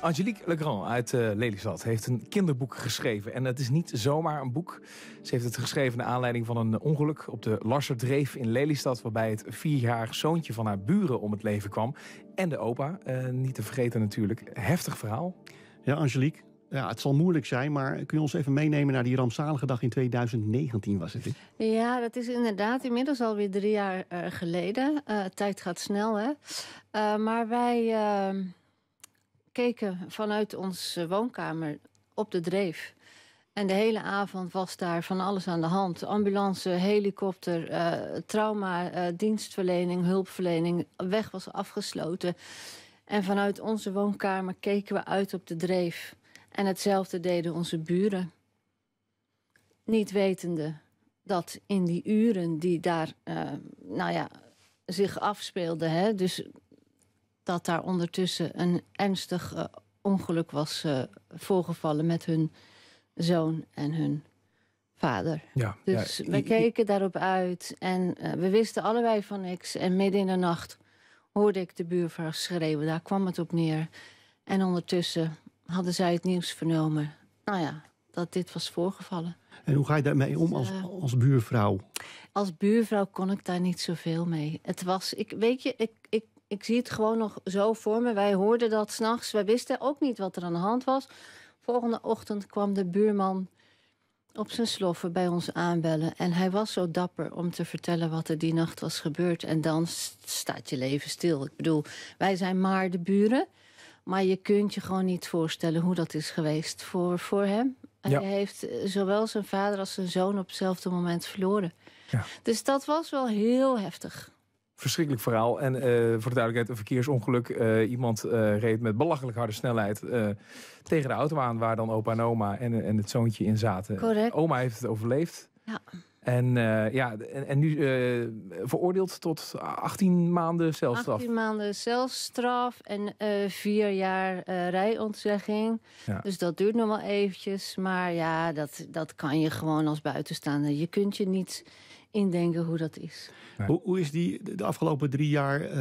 Angelique Legrand uit eh, Lelystad heeft een kinderboek geschreven. En het is niet zomaar een boek. Ze heeft het geschreven naar aanleiding van een ongeluk op de Larserdreef in Lelystad. Waarbij het vierjarig zoontje van haar buren om het leven kwam. En de opa, eh, niet te vergeten natuurlijk. Heftig verhaal. Ja, Angelique, ja, het zal moeilijk zijn, maar kun je ons even meenemen naar die rampzalige dag in 2019 was het? Ja, dat is inderdaad inmiddels alweer drie jaar eh, geleden. tijd gaat snel, hè. maar wij ehm, keken vanuit onze eh, woonkamer op de dreef. En de hele avond was daar van alles aan de hand. Ambulance, helikopter, eh, trauma, eh, dienstverlening, hulpverlening. Weg was afgesloten. En vanuit onze woonkamer keken we uit op de dreef. En hetzelfde deden onze buren. Niet wetende dat in die uren die daar nou ja, zich afspeelden... Hè, dus dat daar ondertussen een ernstig eh, ongeluk was eh, voorgevallen met hun zoon en hun vader. Ja, dus we keken daarop uit en eh, we wisten allebei van niks. En midden in de nacht hoorde ik de buurvrouw schreeuwen. Daar kwam het op neer. En ondertussen hadden zij het nieuws vernomen. Nou ja, dat dit was voorgevallen. En hoe ga je daarmee om als, buurvrouw? Als buurvrouw kon ik daar niet zoveel mee. Het was, ik, weet je, ik, ik ik zie het gewoon nog zo voor me. Wij hoorden dat s'nachts. Wij wisten ook niet wat er aan de hand was. Volgende ochtend kwam de buurman op zijn sloffen bij ons aanbellen. En hij was zo dapper om te vertellen wat er die nacht was gebeurd. En dan staat je leven stil. Ik bedoel, wij zijn maar de buren. Maar je kunt je gewoon niet voorstellen hoe dat is geweest voor, voor hem. Hij heeft eh, zowel zijn vader als zijn zoon op hetzelfde moment verloren. Ja. Dus dat was wel heel heftig verschrikkelijk verhaal. En eh, voor de duidelijkheid, een verkeersongeluk. Eh, iemand eh, reed met belachelijk harde snelheid tegen de auto aan... waar dan opa en oma en, en het zoontje in zaten. Correct. Oma heeft het overleefd. Ja. En, ja, en, en nu veroordeeld tot 18 maanden celstraf. 18 maanden celstraf en vier jaar rijontzegging. Ja. Dus dat duurt nog wel eventjes. Maar ja, dat, dat kan je gewoon als buitenstaander. Je kunt je niet indenken hoe dat is. Hoe, hoe, is die de afgelopen drie jaar? Uh,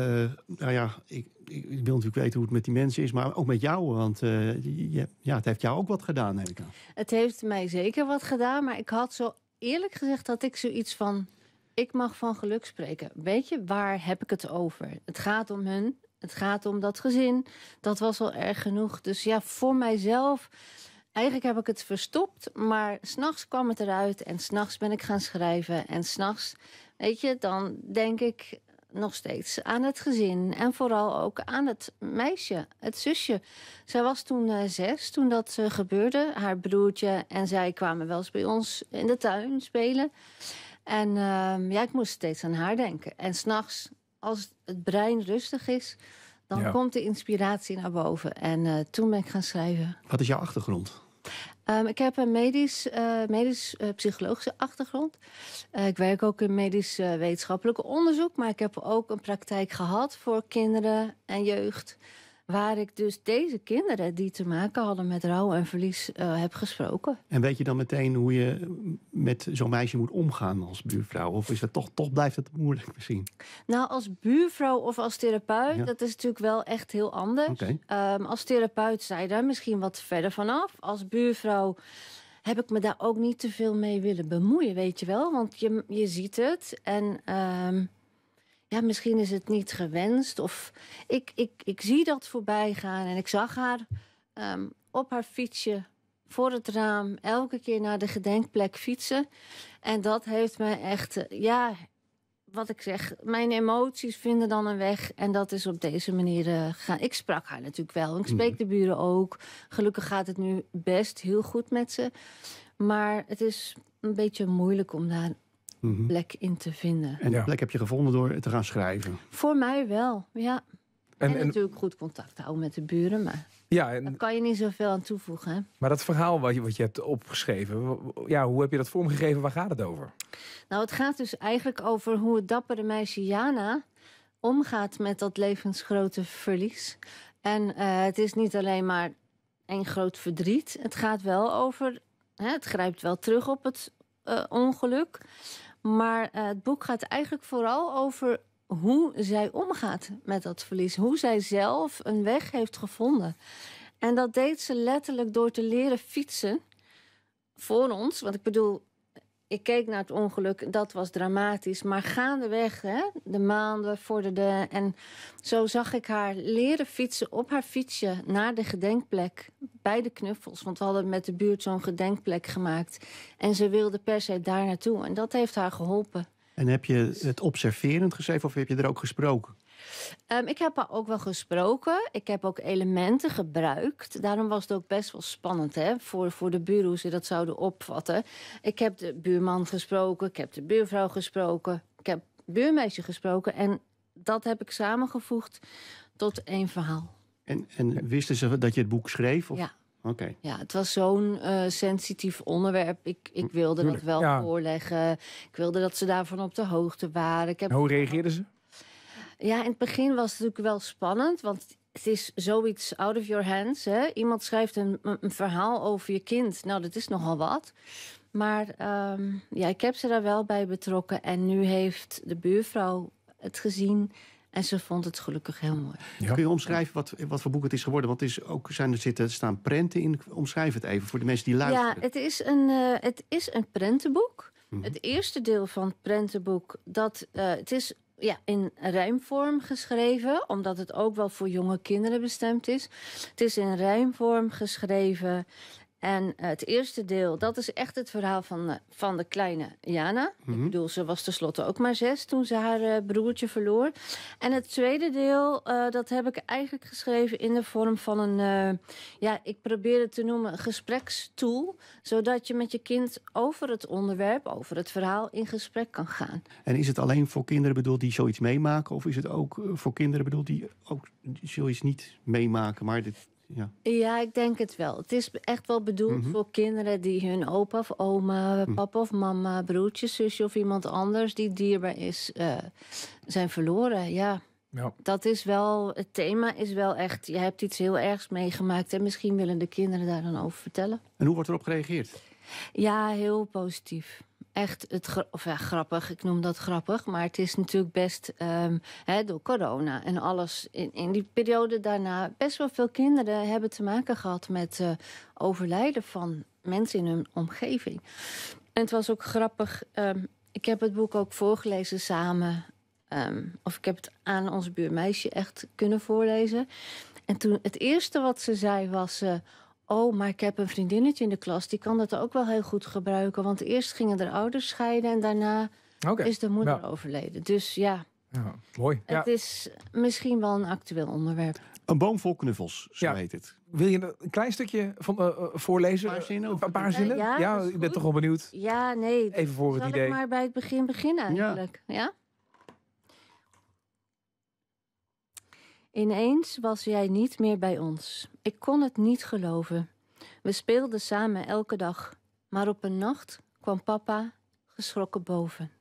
nou ja, ik, ik, wil natuurlijk weten hoe het met die mensen is, maar ook met jou. Want uh, je, ja, het heeft jou ook wat gedaan, heb ik Het heeft mij zeker wat gedaan, maar ik had zo eerlijk gezegd dat ik zoiets van. Ik mag van geluk spreken. Weet je, waar heb ik het over? Het gaat om hun, het gaat om dat gezin. Dat was al erg genoeg. Dus ja, voor mijzelf Eigenlijk heb ik het verstopt, maar s'nachts kwam het eruit en s'nachts ben ik gaan schrijven. En s'nachts, weet je, dan denk ik nog steeds aan het gezin en vooral ook aan het meisje, het zusje. Zij was toen eh, zes toen dat eh, gebeurde. Haar broertje en zij kwamen wel eens bij ons in de tuin spelen. En ehm, ja, ik moest steeds aan haar denken. En s'nachts, als het brein rustig is, dan komt de inspiratie naar boven. En eh, toen ben ik gaan schrijven. Wat is jouw achtergrond? Ehm, ik heb een medisch, eh, medisch eh, psychologische achtergrond. ik werk ook in medisch wetenschappelijk onderzoek, maar ik heb ook een praktijk gehad voor kinderen en jeugd. Waar ik dus deze kinderen die te maken hadden met rouw en verlies eh, heb gesproken. En weet je dan meteen hoe je met zo'n meisje moet omgaan als buurvrouw? Of is dat toch, toch blijft het moeilijk misschien? Nou, als buurvrouw of als therapeut, dat is natuurlijk wel echt heel anders. Ehm, als therapeut zij daar misschien wat verder vanaf. Als buurvrouw heb ik me daar ook niet te veel mee willen bemoeien, weet je wel. Want je, je ziet het en... Ehm, ja, misschien is het niet gewenst. Of ik, ik, ik zie dat voorbij gaan en ik zag haar ehm, op haar fietsje voor het raam elke keer naar de gedenkplek fietsen. En dat heeft me echt, eh, ja, wat ik zeg, mijn emoties vinden dan een weg. En dat is op deze manier uh, gaan. Ik sprak haar natuurlijk wel. Ik spreek mhm. de buren ook. Gelukkig gaat het nu best heel goed met ze. Maar het is een beetje moeilijk om daar mm plek in te vinden. En die plek heb je gevonden door te gaan schrijven? Voor mij wel, ja. En, natuurlijk goed contact houden met de buren, maar ja, daar kan je niet zoveel aan toevoegen. Hè? Maar dat verhaal wat je, wat je hebt opgeschreven, ja, hoe heb je dat vormgegeven? Waar gaat het over? Nou, het gaat dus eigenlijk over hoe het dappere meisje Jana omgaat met dat levensgrote verlies. En eh, het is niet alleen maar een groot verdriet. Het gaat wel over. Hè, het grijpt wel terug op het eh, ongeluk. Maar eh, het boek gaat eigenlijk vooral over hoe zij omgaat met dat verlies. Hoe zij zelf een weg heeft gevonden. En dat deed ze letterlijk door te leren fietsen voor ons. Want ik bedoel, ik keek naar het ongeluk, dat was dramatisch. Maar gaandeweg, hè, de maanden vorderden. En zo zag ik haar leren fietsen op haar fietsje naar de gedenkplek. Bij de knuffels, want we hadden met de buurt zo'n gedenkplek gemaakt. En ze wilde per se daar naartoe. En dat heeft haar geholpen. En heb je het observerend geschreven of heb je er ook gesproken? Ehm, ik heb haar ook wel gesproken. Ik heb ook elementen gebruikt. Daarom was het ook best wel spannend hè, voor, voor de buren hoe ze dat zouden opvatten. Ik heb de buurman gesproken, ik heb de buurvrouw gesproken, ik heb buurmeisje gesproken. En dat heb ik samengevoegd tot één verhaal. En, en wisten ze dat je het boek schreef? Of? Ja. Okay. Ja, het was zo'n eh, sensitief onderwerp. Ik, ik wilde Tuurlijk, dat wel voorleggen. Ik wilde dat ze daarvan op de hoogte waren. Ik heb... hoe reageerden ze? Ja, in het begin was het natuurlijk wel spannend, want het is zoiets out of your hands. Hè? Iemand schrijft een, verhaal over je kind. Nou, dat is nogal wat. Maar ehm, ja, ik heb ze daar wel bij betrokken. En nu heeft de buurvrouw het gezien. En ze vond het gelukkig heel mooi. Kun je omschrijven wat, wat voor boek het is geworden? Want is ook, zijn er zitten, staan prenten in. Omschrijf het even voor de mensen die luisteren. Ja, het is een, eh, het is een prentenboek. Mhm. Het eerste deel van het prentenboek, dat, eh, het is ja, in rijmvorm geschreven, omdat het ook wel voor jonge kinderen bestemd is. Het is in rijmvorm geschreven en eh, het eerste deel, dat is echt het verhaal van, van de kleine Jana. Ik mhm. bedoel, ze was tenslotte ook maar zes toen ze haar eh, broertje verloor. En het tweede deel, eh, dat heb ik eigenlijk geschreven in de vorm van een... ja, ik probeer het te noemen gesprekstoel. Zodat je met je kind over het onderwerp, over het verhaal in gesprek kan gaan. En is het alleen voor kinderen bedoeld die zoiets meemaken? Of is het ook voor kinderen bedoeld die ook zoiets niet meemaken? Maar dit... Ja. ja, ik denk het wel. Het is echt wel bedoeld mhm. voor kinderen die hun opa of oma, mhm. papa of mama, broertje, zusje of iemand anders die dierbaar is, eh, zijn verloren. Ja. ja. Dat is wel, het thema is wel echt, je hebt iets heel ergs meegemaakt en misschien willen de kinderen daar dan over vertellen. En hoe wordt erop gereageerd? Ja, heel positief echt het of ja, grappig, ik noem dat grappig, maar het is natuurlijk best ehm, door corona en alles in, in die periode daarna best wel veel kinderen hebben te maken gehad met eh, overlijden van mensen in hun omgeving. En het was ook grappig. Ehm, ik heb het boek ook voorgelezen samen. Ehm, of ik heb het aan onze buurmeisje echt kunnen voorlezen. En toen het eerste wat ze zei was. Uh, Oh, maar ik heb een vriendinnetje in de klas, die kan dat ook wel heel goed gebruiken. Want eerst gingen de ouders scheiden en daarna is de moeder overleden. Dus ja. mooi. Het is misschien wel een actueel onderwerp. Een boom vol knuffels, zo heet het. Wil je een klein stukje van, eh, eh, voorlezen? Een paar zinnen? Een paar zinnen? ja, ik ben toch wel benieuwd. Ja, nee. Even voor het idee. maar bij het begin beginnen eigenlijk. ja? Ineens was jij niet meer bij ons. Ik kon het niet geloven. We speelden samen elke dag. Maar op een nacht kwam papa geschrokken boven.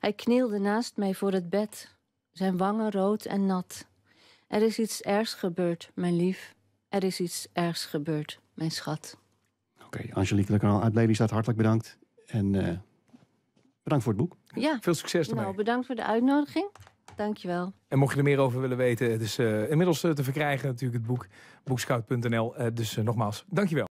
Hij knielde naast mij voor het bed, zijn wangen rood en nat. Er is iets ergs gebeurd, mijn lief. Er is iets ergs gebeurd, mijn schat. Oké, okay, Angelique Lecanal uit staat hartelijk bedankt. En eh, bedankt voor het boek. Ja. Veel succes erbij. Nou, bedankt voor de uitnodiging. Dankjewel. En mocht je er meer over willen weten, het is eh, inmiddels eh, te verkrijgen natuurlijk het boek boekscout.nl. Eh, dus nogmaals, dankjewel.